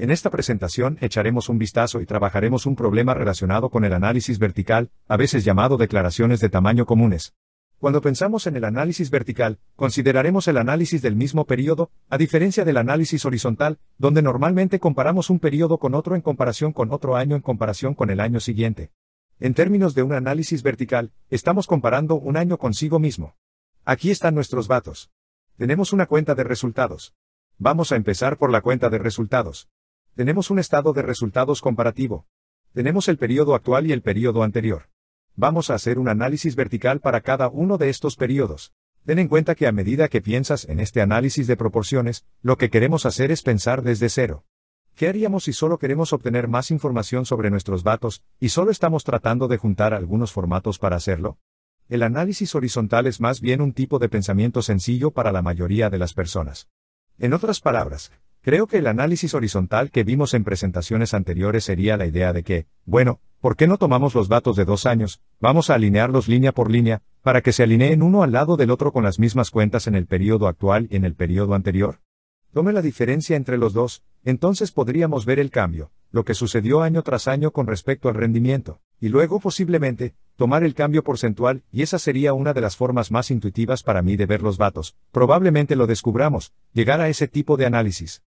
En esta presentación echaremos un vistazo y trabajaremos un problema relacionado con el análisis vertical, a veces llamado declaraciones de tamaño comunes. Cuando pensamos en el análisis vertical, consideraremos el análisis del mismo periodo, a diferencia del análisis horizontal, donde normalmente comparamos un periodo con otro en comparación con otro año en comparación con el año siguiente. En términos de un análisis vertical, estamos comparando un año consigo mismo. Aquí están nuestros datos. Tenemos una cuenta de resultados. Vamos a empezar por la cuenta de resultados. Tenemos un estado de resultados comparativo. Tenemos el periodo actual y el periodo anterior. Vamos a hacer un análisis vertical para cada uno de estos periodos. Ten en cuenta que a medida que piensas en este análisis de proporciones, lo que queremos hacer es pensar desde cero. ¿Qué haríamos si solo queremos obtener más información sobre nuestros datos, y solo estamos tratando de juntar algunos formatos para hacerlo? El análisis horizontal es más bien un tipo de pensamiento sencillo para la mayoría de las personas. En otras palabras, Creo que el análisis horizontal que vimos en presentaciones anteriores sería la idea de que, bueno, ¿por qué no tomamos los datos de dos años, vamos a alinearlos línea por línea, para que se alineen uno al lado del otro con las mismas cuentas en el periodo actual y en el periodo anterior? Tome la diferencia entre los dos, entonces podríamos ver el cambio, lo que sucedió año tras año con respecto al rendimiento, y luego posiblemente, tomar el cambio porcentual, y esa sería una de las formas más intuitivas para mí de ver los datos, probablemente lo descubramos, llegar a ese tipo de análisis.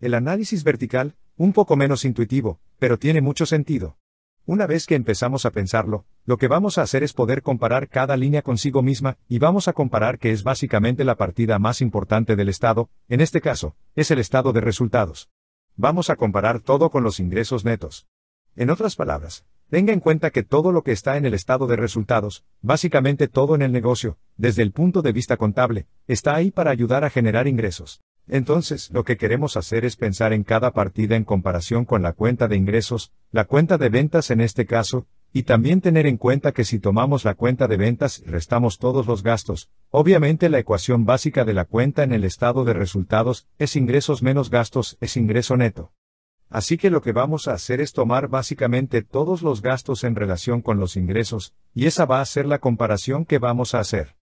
El análisis vertical, un poco menos intuitivo, pero tiene mucho sentido. Una vez que empezamos a pensarlo, lo que vamos a hacer es poder comparar cada línea consigo misma, y vamos a comparar que es básicamente la partida más importante del estado, en este caso, es el estado de resultados. Vamos a comparar todo con los ingresos netos. En otras palabras, tenga en cuenta que todo lo que está en el estado de resultados, básicamente todo en el negocio, desde el punto de vista contable, está ahí para ayudar a generar ingresos. Entonces, lo que queremos hacer es pensar en cada partida en comparación con la cuenta de ingresos, la cuenta de ventas en este caso, y también tener en cuenta que si tomamos la cuenta de ventas y restamos todos los gastos, obviamente la ecuación básica de la cuenta en el estado de resultados es ingresos menos gastos es ingreso neto. Así que lo que vamos a hacer es tomar básicamente todos los gastos en relación con los ingresos, y esa va a ser la comparación que vamos a hacer.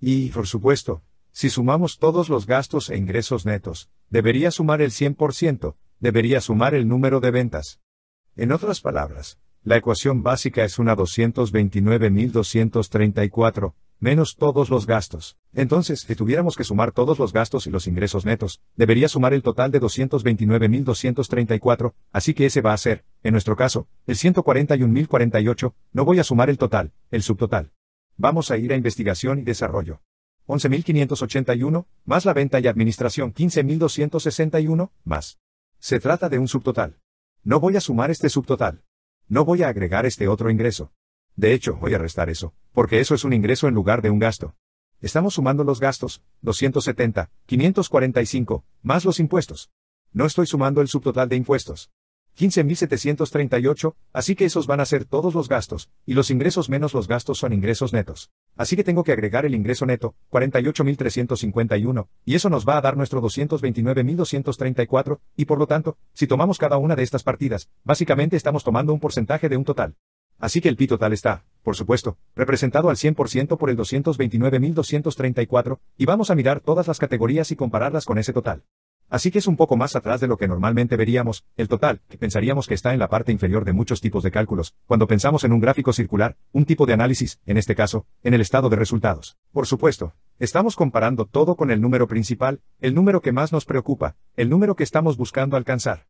Y, por supuesto, si sumamos todos los gastos e ingresos netos, debería sumar el 100%, debería sumar el número de ventas. En otras palabras, la ecuación básica es una 229.234, menos todos los gastos. Entonces, si tuviéramos que sumar todos los gastos y los ingresos netos, debería sumar el total de 229.234, así que ese va a ser, en nuestro caso, el 141.048, no voy a sumar el total, el subtotal. Vamos a ir a investigación y desarrollo. 11.581, más la venta y administración 15.261, más. Se trata de un subtotal. No voy a sumar este subtotal. No voy a agregar este otro ingreso. De hecho, voy a restar eso, porque eso es un ingreso en lugar de un gasto. Estamos sumando los gastos, 270, 545, más los impuestos. No estoy sumando el subtotal de impuestos. 15.738, así que esos van a ser todos los gastos, y los ingresos menos los gastos son ingresos netos. Así que tengo que agregar el ingreso neto, 48.351, y eso nos va a dar nuestro 229.234, y por lo tanto, si tomamos cada una de estas partidas, básicamente estamos tomando un porcentaje de un total. Así que el pi total está, por supuesto, representado al 100% por el 229.234, y vamos a mirar todas las categorías y compararlas con ese total. Así que es un poco más atrás de lo que normalmente veríamos, el total, que pensaríamos que está en la parte inferior de muchos tipos de cálculos, cuando pensamos en un gráfico circular, un tipo de análisis, en este caso, en el estado de resultados. Por supuesto, estamos comparando todo con el número principal, el número que más nos preocupa, el número que estamos buscando alcanzar.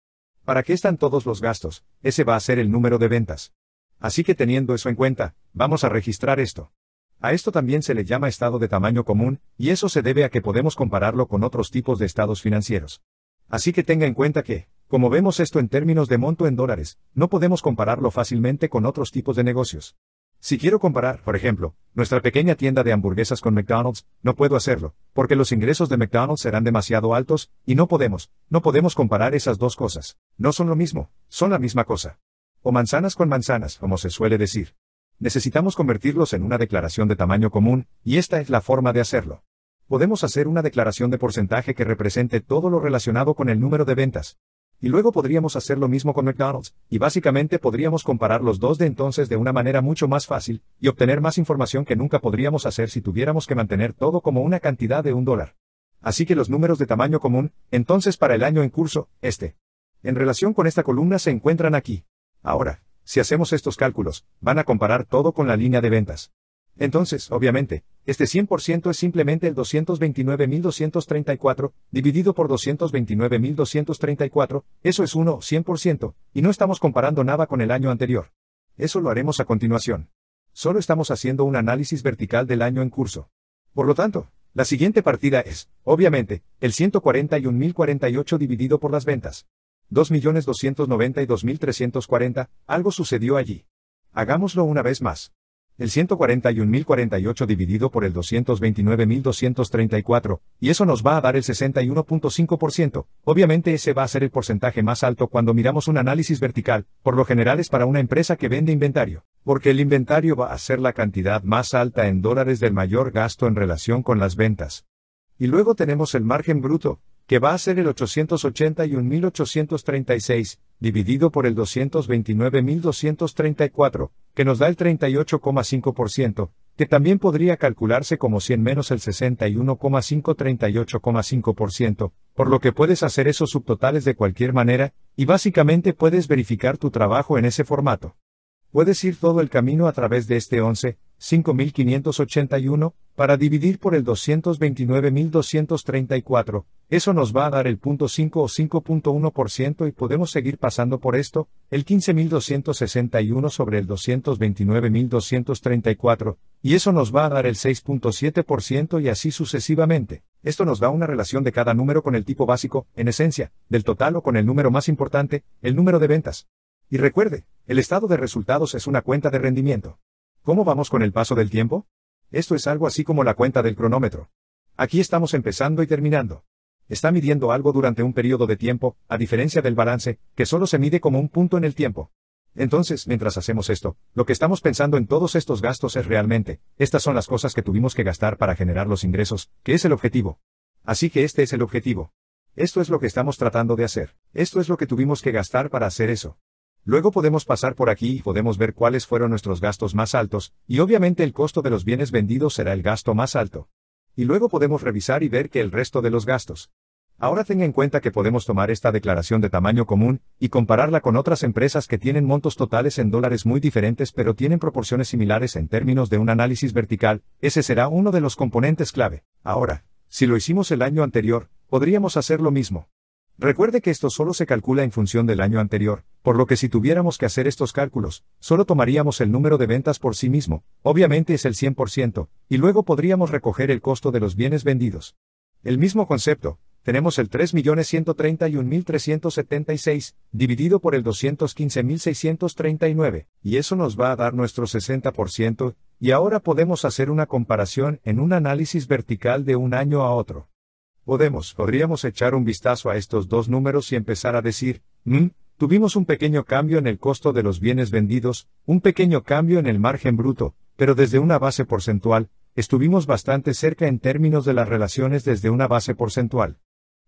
¿Para qué están todos los gastos? Ese va a ser el número de ventas. Así que teniendo eso en cuenta, vamos a registrar esto. A esto también se le llama estado de tamaño común, y eso se debe a que podemos compararlo con otros tipos de estados financieros. Así que tenga en cuenta que, como vemos esto en términos de monto en dólares, no podemos compararlo fácilmente con otros tipos de negocios. Si quiero comparar, por ejemplo, nuestra pequeña tienda de hamburguesas con McDonald's, no puedo hacerlo, porque los ingresos de McDonald's serán demasiado altos, y no podemos, no podemos comparar esas dos cosas. No son lo mismo, son la misma cosa. O manzanas con manzanas, como se suele decir. Necesitamos convertirlos en una declaración de tamaño común, y esta es la forma de hacerlo. Podemos hacer una declaración de porcentaje que represente todo lo relacionado con el número de ventas. Y luego podríamos hacer lo mismo con McDonald's, y básicamente podríamos comparar los dos de entonces de una manera mucho más fácil, y obtener más información que nunca podríamos hacer si tuviéramos que mantener todo como una cantidad de un dólar. Así que los números de tamaño común, entonces para el año en curso, este. En relación con esta columna se encuentran aquí. Ahora, si hacemos estos cálculos, van a comparar todo con la línea de ventas. Entonces, obviamente, este 100% es simplemente el 229.234, dividido por 229.234, eso es 1, 100%, y no estamos comparando nada con el año anterior. Eso lo haremos a continuación. Solo estamos haciendo un análisis vertical del año en curso. Por lo tanto, la siguiente partida es, obviamente, el 141.048 dividido por las ventas. 2.292.340, algo sucedió allí. Hagámoslo una vez más. El 141.048 dividido por el 229.234, y eso nos va a dar el 61.5%. Obviamente ese va a ser el porcentaje más alto cuando miramos un análisis vertical, por lo general es para una empresa que vende inventario, porque el inventario va a ser la cantidad más alta en dólares del mayor gasto en relación con las ventas. Y luego tenemos el margen bruto, que va a ser el 881.836, dividido por el 229.234, que nos da el 38,5%, que también podría calcularse como 100 menos el 61,538,5%, por lo que puedes hacer esos subtotales de cualquier manera, y básicamente puedes verificar tu trabajo en ese formato. Puedes ir todo el camino a través de este 11, 5.581, para dividir por el 229.234, eso nos va a dar el 0.5 o 5.1% y podemos seguir pasando por esto, el 15.261 sobre el 229.234, y eso nos va a dar el 6.7% y así sucesivamente. Esto nos da una relación de cada número con el tipo básico, en esencia, del total o con el número más importante, el número de ventas. Y recuerde, el estado de resultados es una cuenta de rendimiento. ¿Cómo vamos con el paso del tiempo? Esto es algo así como la cuenta del cronómetro. Aquí estamos empezando y terminando. Está midiendo algo durante un periodo de tiempo, a diferencia del balance, que solo se mide como un punto en el tiempo. Entonces, mientras hacemos esto, lo que estamos pensando en todos estos gastos es realmente, estas son las cosas que tuvimos que gastar para generar los ingresos, que es el objetivo. Así que este es el objetivo. Esto es lo que estamos tratando de hacer. Esto es lo que tuvimos que gastar para hacer eso. Luego podemos pasar por aquí y podemos ver cuáles fueron nuestros gastos más altos, y obviamente el costo de los bienes vendidos será el gasto más alto. Y luego podemos revisar y ver que el resto de los gastos. Ahora tenga en cuenta que podemos tomar esta declaración de tamaño común, y compararla con otras empresas que tienen montos totales en dólares muy diferentes pero tienen proporciones similares en términos de un análisis vertical, ese será uno de los componentes clave. Ahora, si lo hicimos el año anterior, podríamos hacer lo mismo. Recuerde que esto solo se calcula en función del año anterior, por lo que si tuviéramos que hacer estos cálculos, solo tomaríamos el número de ventas por sí mismo, obviamente es el 100%, y luego podríamos recoger el costo de los bienes vendidos. El mismo concepto, tenemos el 3.131.376, dividido por el 215.639, y eso nos va a dar nuestro 60%, y ahora podemos hacer una comparación en un análisis vertical de un año a otro. Podemos, podríamos echar un vistazo a estos dos números y empezar a decir, mm, tuvimos un pequeño cambio en el costo de los bienes vendidos, un pequeño cambio en el margen bruto, pero desde una base porcentual, estuvimos bastante cerca en términos de las relaciones desde una base porcentual.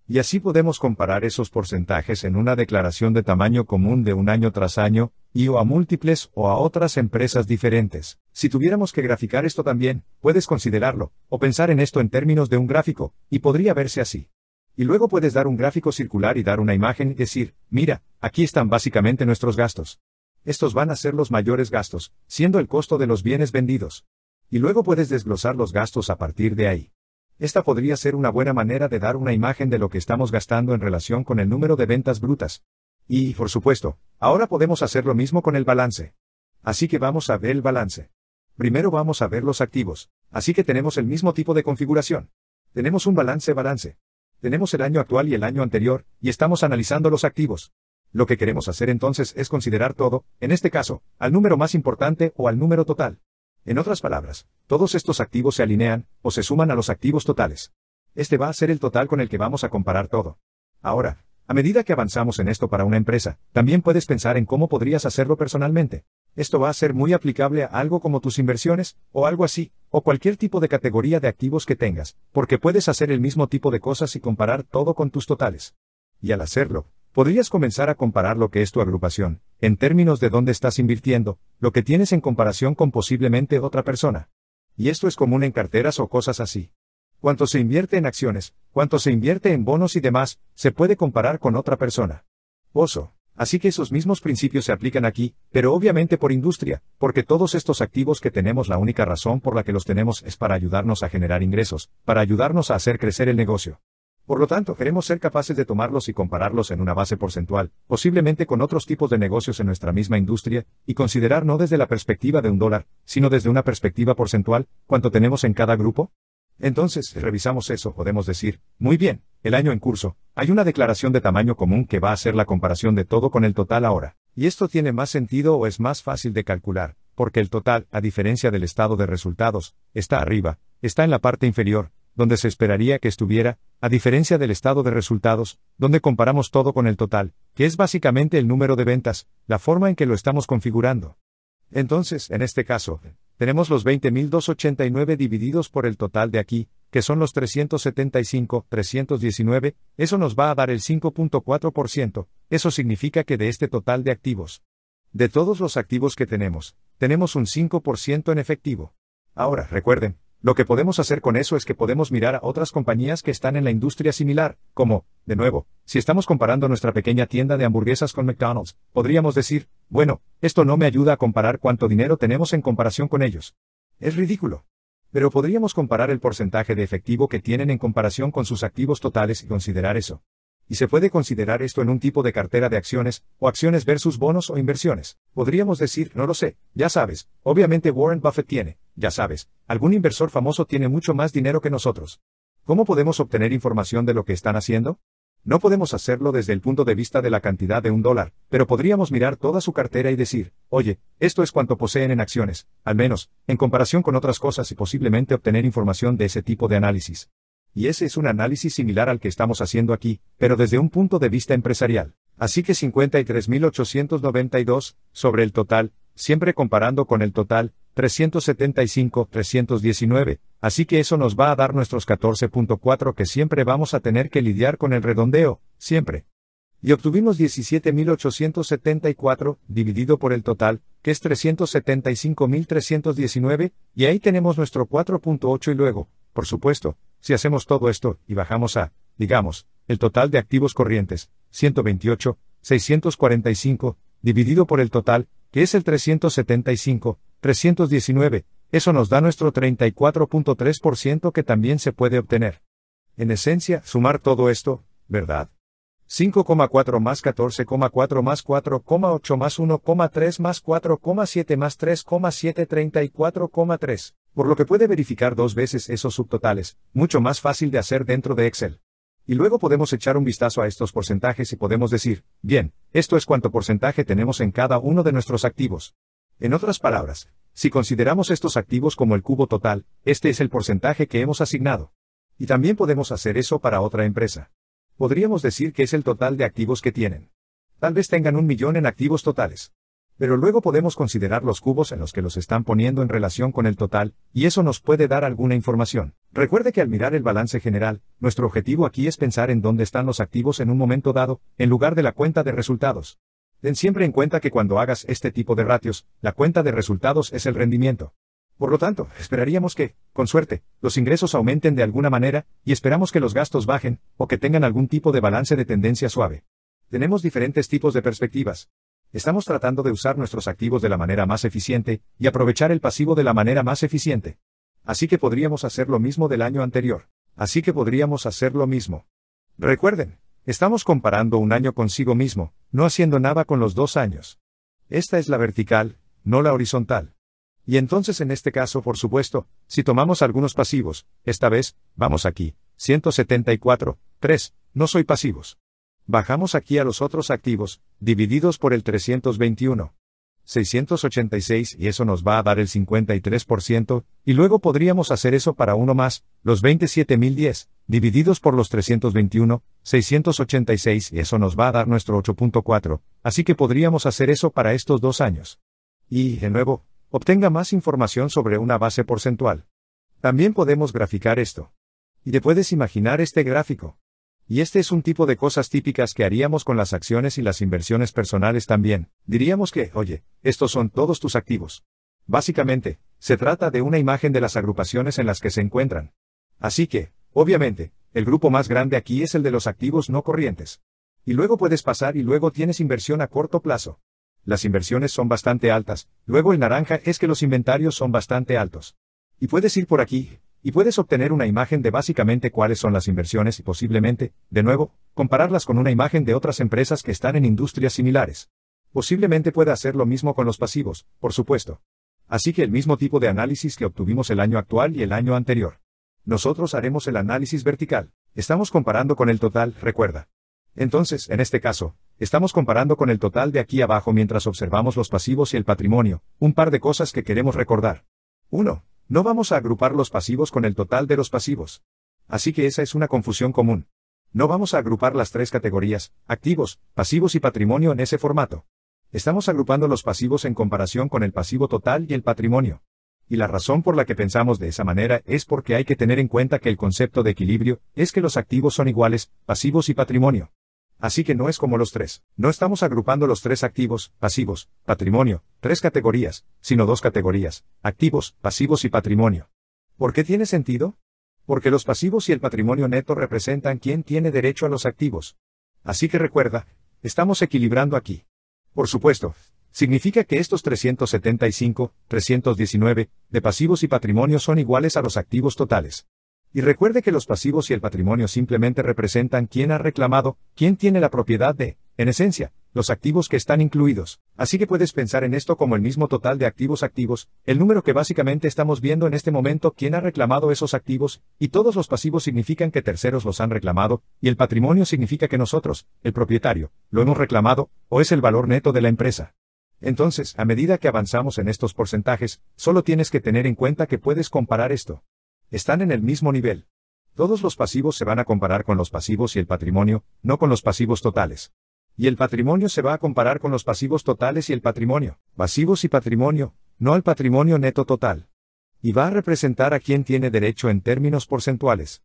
Y así podemos comparar esos porcentajes en una declaración de tamaño común de un año tras año, y o a múltiples o a otras empresas diferentes. Si tuviéramos que graficar esto también, puedes considerarlo, o pensar en esto en términos de un gráfico, y podría verse así. Y luego puedes dar un gráfico circular y dar una imagen y decir, mira, aquí están básicamente nuestros gastos. Estos van a ser los mayores gastos, siendo el costo de los bienes vendidos. Y luego puedes desglosar los gastos a partir de ahí. Esta podría ser una buena manera de dar una imagen de lo que estamos gastando en relación con el número de ventas brutas. Y, por supuesto, ahora podemos hacer lo mismo con el balance. Así que vamos a ver el balance. Primero vamos a ver los activos, así que tenemos el mismo tipo de configuración. Tenemos un balance-balance. Tenemos el año actual y el año anterior, y estamos analizando los activos. Lo que queremos hacer entonces es considerar todo, en este caso, al número más importante o al número total. En otras palabras, todos estos activos se alinean, o se suman a los activos totales. Este va a ser el total con el que vamos a comparar todo. Ahora, a medida que avanzamos en esto para una empresa, también puedes pensar en cómo podrías hacerlo personalmente esto va a ser muy aplicable a algo como tus inversiones, o algo así, o cualquier tipo de categoría de activos que tengas, porque puedes hacer el mismo tipo de cosas y comparar todo con tus totales. Y al hacerlo, podrías comenzar a comparar lo que es tu agrupación, en términos de dónde estás invirtiendo, lo que tienes en comparación con posiblemente otra persona. Y esto es común en carteras o cosas así. Cuanto se invierte en acciones, cuanto se invierte en bonos y demás, se puede comparar con otra persona. Oso. Así que esos mismos principios se aplican aquí, pero obviamente por industria, porque todos estos activos que tenemos la única razón por la que los tenemos es para ayudarnos a generar ingresos, para ayudarnos a hacer crecer el negocio. Por lo tanto, queremos ser capaces de tomarlos y compararlos en una base porcentual, posiblemente con otros tipos de negocios en nuestra misma industria, y considerar no desde la perspectiva de un dólar, sino desde una perspectiva porcentual, cuánto tenemos en cada grupo, entonces, revisamos eso, podemos decir, muy bien, el año en curso, hay una declaración de tamaño común que va a ser la comparación de todo con el total ahora, y esto tiene más sentido o es más fácil de calcular, porque el total, a diferencia del estado de resultados, está arriba, está en la parte inferior, donde se esperaría que estuviera, a diferencia del estado de resultados, donde comparamos todo con el total, que es básicamente el número de ventas, la forma en que lo estamos configurando. Entonces, en este caso, tenemos los 20.289 divididos por el total de aquí, que son los 375, 319, eso nos va a dar el 5.4%, eso significa que de este total de activos, de todos los activos que tenemos, tenemos un 5% en efectivo. Ahora, recuerden, lo que podemos hacer con eso es que podemos mirar a otras compañías que están en la industria similar, como, de nuevo, si estamos comparando nuestra pequeña tienda de hamburguesas con McDonald's, podríamos decir, bueno, esto no me ayuda a comparar cuánto dinero tenemos en comparación con ellos. Es ridículo. Pero podríamos comparar el porcentaje de efectivo que tienen en comparación con sus activos totales y considerar eso y se puede considerar esto en un tipo de cartera de acciones, o acciones versus bonos o inversiones. Podríamos decir, no lo sé, ya sabes, obviamente Warren Buffett tiene, ya sabes, algún inversor famoso tiene mucho más dinero que nosotros. ¿Cómo podemos obtener información de lo que están haciendo? No podemos hacerlo desde el punto de vista de la cantidad de un dólar, pero podríamos mirar toda su cartera y decir, oye, esto es cuanto poseen en acciones, al menos, en comparación con otras cosas y posiblemente obtener información de ese tipo de análisis y ese es un análisis similar al que estamos haciendo aquí, pero desde un punto de vista empresarial. Así que 53.892, sobre el total, siempre comparando con el total, 375,319. así que eso nos va a dar nuestros 14.4 que siempre vamos a tener que lidiar con el redondeo, siempre. Y obtuvimos 17.874, dividido por el total, que es 375.319, y ahí tenemos nuestro 4.8 y luego, por supuesto, si hacemos todo esto, y bajamos a, digamos, el total de activos corrientes, 128, 645, dividido por el total, que es el 375, 319, eso nos da nuestro 34.3% que también se puede obtener. En esencia, sumar todo esto, ¿verdad? 5,4 más 14,4 más 4,8 más 1,3 más 4,7 más 3,7 34,3 por lo que puede verificar dos veces esos subtotales, mucho más fácil de hacer dentro de Excel. Y luego podemos echar un vistazo a estos porcentajes y podemos decir, bien, esto es cuánto porcentaje tenemos en cada uno de nuestros activos. En otras palabras, si consideramos estos activos como el cubo total, este es el porcentaje que hemos asignado. Y también podemos hacer eso para otra empresa. Podríamos decir que es el total de activos que tienen. Tal vez tengan un millón en activos totales. Pero luego podemos considerar los cubos en los que los están poniendo en relación con el total, y eso nos puede dar alguna información. Recuerde que al mirar el balance general, nuestro objetivo aquí es pensar en dónde están los activos en un momento dado, en lugar de la cuenta de resultados. Ten siempre en cuenta que cuando hagas este tipo de ratios, la cuenta de resultados es el rendimiento. Por lo tanto, esperaríamos que, con suerte, los ingresos aumenten de alguna manera, y esperamos que los gastos bajen, o que tengan algún tipo de balance de tendencia suave. Tenemos diferentes tipos de perspectivas. Estamos tratando de usar nuestros activos de la manera más eficiente, y aprovechar el pasivo de la manera más eficiente. Así que podríamos hacer lo mismo del año anterior. Así que podríamos hacer lo mismo. Recuerden, estamos comparando un año consigo mismo, no haciendo nada con los dos años. Esta es la vertical, no la horizontal. Y entonces en este caso, por supuesto, si tomamos algunos pasivos, esta vez, vamos aquí, 174, 3, no soy pasivos. Bajamos aquí a los otros activos, divididos por el 321. 686 y eso nos va a dar el 53%, y luego podríamos hacer eso para uno más, los 27.010, divididos por los 321, 686 y eso nos va a dar nuestro 8.4, así que podríamos hacer eso para estos dos años. Y, de nuevo, obtenga más información sobre una base porcentual. También podemos graficar esto. Y te puedes imaginar este gráfico. Y este es un tipo de cosas típicas que haríamos con las acciones y las inversiones personales también. Diríamos que, oye, estos son todos tus activos. Básicamente, se trata de una imagen de las agrupaciones en las que se encuentran. Así que, obviamente, el grupo más grande aquí es el de los activos no corrientes. Y luego puedes pasar y luego tienes inversión a corto plazo. Las inversiones son bastante altas, luego el naranja es que los inventarios son bastante altos. Y puedes ir por aquí, y puedes obtener una imagen de básicamente cuáles son las inversiones y posiblemente, de nuevo, compararlas con una imagen de otras empresas que están en industrias similares. Posiblemente pueda hacer lo mismo con los pasivos, por supuesto. Así que el mismo tipo de análisis que obtuvimos el año actual y el año anterior. Nosotros haremos el análisis vertical. Estamos comparando con el total, recuerda. Entonces, en este caso, estamos comparando con el total de aquí abajo mientras observamos los pasivos y el patrimonio, un par de cosas que queremos recordar. 1. No vamos a agrupar los pasivos con el total de los pasivos. Así que esa es una confusión común. No vamos a agrupar las tres categorías, activos, pasivos y patrimonio en ese formato. Estamos agrupando los pasivos en comparación con el pasivo total y el patrimonio. Y la razón por la que pensamos de esa manera es porque hay que tener en cuenta que el concepto de equilibrio es que los activos son iguales, pasivos y patrimonio. Así que no es como los tres. No estamos agrupando los tres activos, pasivos, patrimonio, tres categorías, sino dos categorías, activos, pasivos y patrimonio. ¿Por qué tiene sentido? Porque los pasivos y el patrimonio neto representan quién tiene derecho a los activos. Así que recuerda, estamos equilibrando aquí. Por supuesto, significa que estos 375, 319, de pasivos y patrimonio son iguales a los activos totales. Y recuerde que los pasivos y el patrimonio simplemente representan quién ha reclamado, quién tiene la propiedad de, en esencia, los activos que están incluidos. Así que puedes pensar en esto como el mismo total de activos activos, el número que básicamente estamos viendo en este momento quién ha reclamado esos activos, y todos los pasivos significan que terceros los han reclamado, y el patrimonio significa que nosotros, el propietario, lo hemos reclamado, o es el valor neto de la empresa. Entonces, a medida que avanzamos en estos porcentajes, solo tienes que tener en cuenta que puedes comparar esto. Están en el mismo nivel. Todos los pasivos se van a comparar con los pasivos y el patrimonio, no con los pasivos totales. Y el patrimonio se va a comparar con los pasivos totales y el patrimonio, pasivos y patrimonio, no al patrimonio neto total. Y va a representar a quien tiene derecho en términos porcentuales.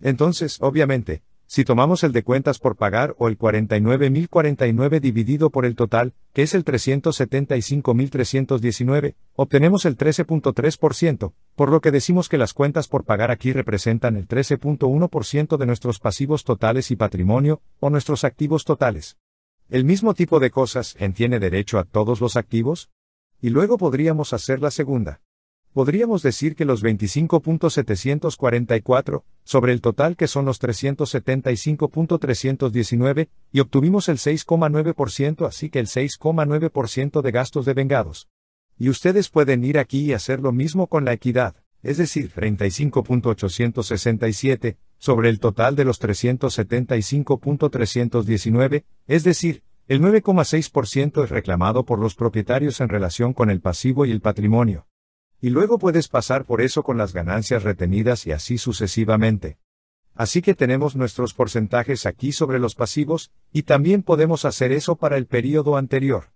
Entonces, obviamente, si tomamos el de cuentas por pagar o el 49.049 dividido por el total, que es el 375.319, obtenemos el 13.3%, por lo que decimos que las cuentas por pagar aquí representan el 13.1% de nuestros pasivos totales y patrimonio, o nuestros activos totales. ¿El mismo tipo de cosas en derecho a todos los activos? Y luego podríamos hacer la segunda podríamos decir que los 25.744, sobre el total que son los 375.319, y obtuvimos el 6,9%, así que el 6,9% de gastos de vengados. Y ustedes pueden ir aquí y hacer lo mismo con la equidad, es decir, 35.867, sobre el total de los 375.319, es decir, el 9,6% es reclamado por los propietarios en relación con el pasivo y el patrimonio. Y luego puedes pasar por eso con las ganancias retenidas y así sucesivamente. Así que tenemos nuestros porcentajes aquí sobre los pasivos, y también podemos hacer eso para el periodo anterior.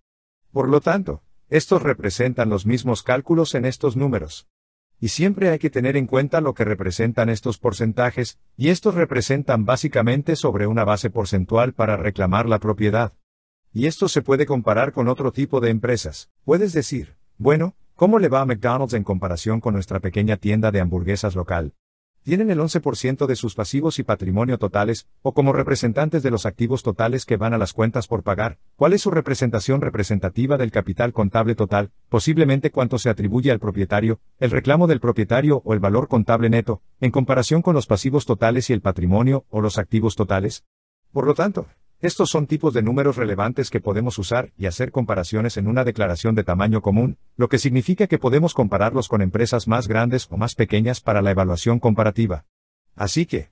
Por lo tanto, estos representan los mismos cálculos en estos números. Y siempre hay que tener en cuenta lo que representan estos porcentajes, y estos representan básicamente sobre una base porcentual para reclamar la propiedad. Y esto se puede comparar con otro tipo de empresas. Puedes decir, bueno, ¿Cómo le va a McDonald's en comparación con nuestra pequeña tienda de hamburguesas local? Tienen el 11% de sus pasivos y patrimonio totales, o como representantes de los activos totales que van a las cuentas por pagar, ¿cuál es su representación representativa del capital contable total, posiblemente cuánto se atribuye al propietario, el reclamo del propietario o el valor contable neto, en comparación con los pasivos totales y el patrimonio o los activos totales? Por lo tanto, estos son tipos de números relevantes que podemos usar y hacer comparaciones en una declaración de tamaño común, lo que significa que podemos compararlos con empresas más grandes o más pequeñas para la evaluación comparativa. Así que,